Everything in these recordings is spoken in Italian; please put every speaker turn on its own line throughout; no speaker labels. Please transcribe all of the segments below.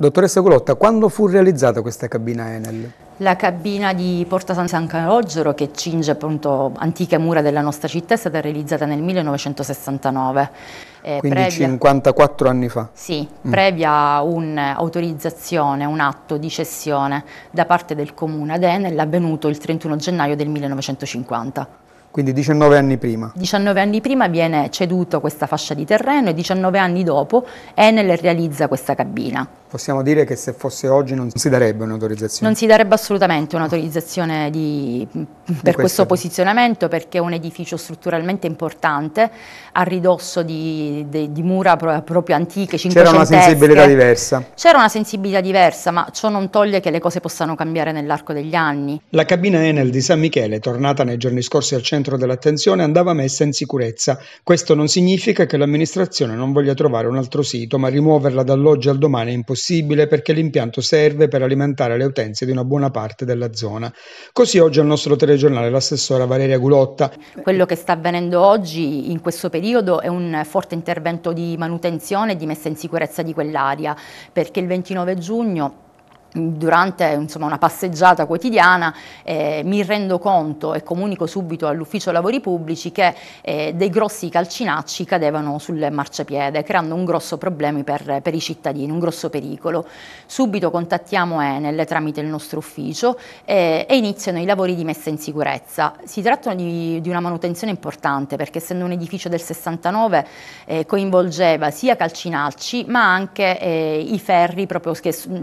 Dottoressa Colotta, quando fu realizzata questa cabina Enel?
La cabina di Porta San, San Calogero, che cinge appunto antiche mura della nostra città, è stata realizzata nel 1969. Eh, Quindi previa,
54 anni fa? Sì,
mm. previa un'autorizzazione, un atto di cessione da parte del comune ad Enel avvenuto il 31 gennaio del 1950.
Quindi 19 anni prima.
19 anni prima viene ceduto questa fascia di terreno e 19 anni dopo Enel realizza questa
cabina. Possiamo dire che se fosse oggi non si darebbe un'autorizzazione? Non
si darebbe assolutamente un'autorizzazione per
questo. questo.
posizionamento perché è un edificio strutturalmente importante, a ridosso di, di, di mura proprio antiche, C'era una sensibilità diversa. C'era una sensibilità diversa, ma ciò non toglie che le cose possano cambiare nell'arco degli anni.
La cabina Enel di San Michele, tornata nei giorni scorsi al centro dell'attenzione, andava messa in sicurezza. Questo non significa che l'amministrazione non voglia trovare un altro sito, ma rimuoverla dall'oggi al domani è impossibile possibile perché l'impianto serve per alimentare le utenze di una buona parte della zona. Così oggi al nostro telegiornale l'assessora Valeria Gulotta.
Quello che sta avvenendo
oggi
in questo periodo è un forte intervento di manutenzione e di messa in sicurezza di quell'area perché il 29 giugno durante insomma, una passeggiata quotidiana eh, mi rendo conto e comunico subito all'ufficio lavori pubblici che eh, dei grossi calcinacci cadevano sul marciapiede creando un grosso problema per, per, i cittadini, un grosso pericolo. Subito contattiamo Enel tramite il nostro ufficio eh, e iniziano i lavori di messa in sicurezza. Si tratta di, di una manutenzione importante perché essendo un edificio del 69 eh, coinvolgeva sia calcinacci ma anche eh, i ferri, proprio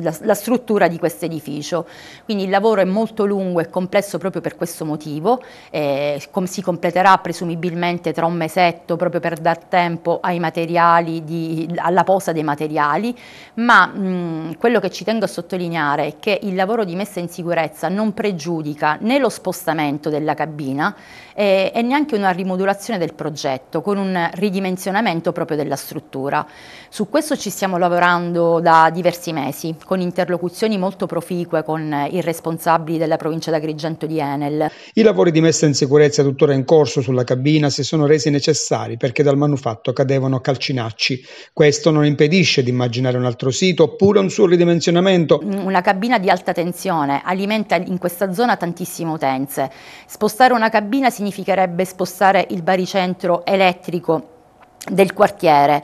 la, la struttura struttura di questo edificio. Quindi il lavoro è molto lungo e complesso proprio per questo motivo, eh, si completerà presumibilmente tra un mesetto proprio per dar tempo ai materiali, di, alla posa dei materiali, ma mh, quello che ci tengo a sottolineare è che il lavoro di messa in sicurezza non pregiudica né lo spostamento della cabina eh, e neanche una rimodulazione del progetto con un ridimensionamento proprio della struttura. Su questo ci stiamo lavorando da diversi mesi con interlocuzioni relazioni molto proficue con eh, i responsabili della provincia d'Agrigento di Enel.
I lavori di messa in sicurezza tuttora in corso sulla cabina si sono resi necessari perché dal manufatto cadevano calcinacci. Questo non impedisce di immaginare un altro sito oppure un suo ridimensionamento.
Mm, una cabina di alta tensione alimenta in questa zona tantissime utenze. Spostare una cabina significherebbe spostare il baricentro elettrico del quartiere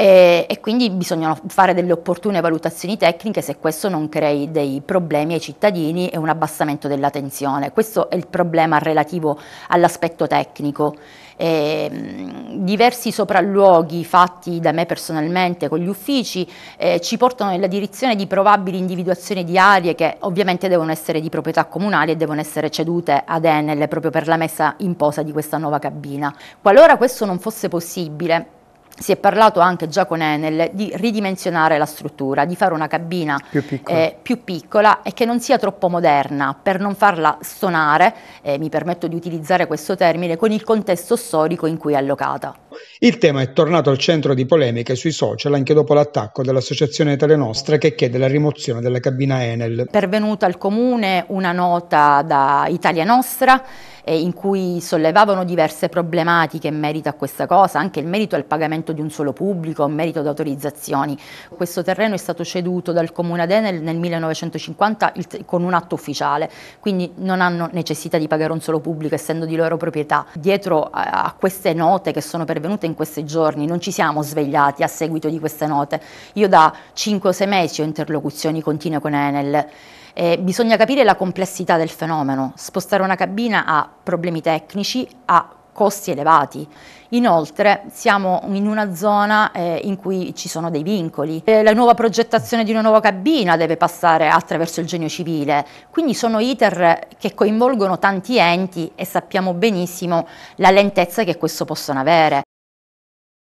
e, e quindi bisogna fare delle opportune valutazioni tecniche se questo non crei dei problemi ai cittadini e un abbassamento della tensione. Questo è il problema relativo all'aspetto tecnico. Eh, diversi sopralluoghi fatti da me personalmente con gli uffici eh, ci portano nella direzione di probabili individuazioni di aree che ovviamente devono essere di proprietà comunale e devono essere cedute ad Enel proprio per la messa in posa di questa nuova cabina. Qualora questo non fosse possibile, si è parlato anche già con Enel di ridimensionare la struttura, di fare una cabina
più piccola, eh,
più piccola e che non sia troppo moderna per non farla stonare, eh, mi permetto di utilizzare questo termine, con il contesto storico in cui è allocata
il tema è tornato al centro di polemiche sui social anche dopo l'attacco dell'associazione Telenostre che chiede la rimozione della cabina Enel. Pervenuta al comune
una nota da Italia Nostra eh, in cui sollevavano diverse problematiche in merito a questa cosa, anche in merito al pagamento di un solo pubblico, in merito ad autorizzazioni. Questo terreno è stato ceduto dal comune ad Enel nel 1950 con un atto ufficiale, quindi non hanno necessità di pagare un solo pubblico essendo di loro proprietà. Dietro a queste note che sono pervenute avvenuta in questi giorni, non ci siamo svegliati a seguito di queste note. Io da 5 o 6 mesi ho interlocuzioni continue con Enel. Eh, bisogna capire la complessità del fenomeno. Spostare una cabina ha problemi tecnici, ha costi elevati. Inoltre siamo in una zona eh, in cui ci sono dei vincoli. Eh, la nuova progettazione di una nuova cabina deve passare attraverso il genio civile, quindi sono iter che coinvolgono tanti enti e sappiamo benissimo la lentezza che questo possono avere.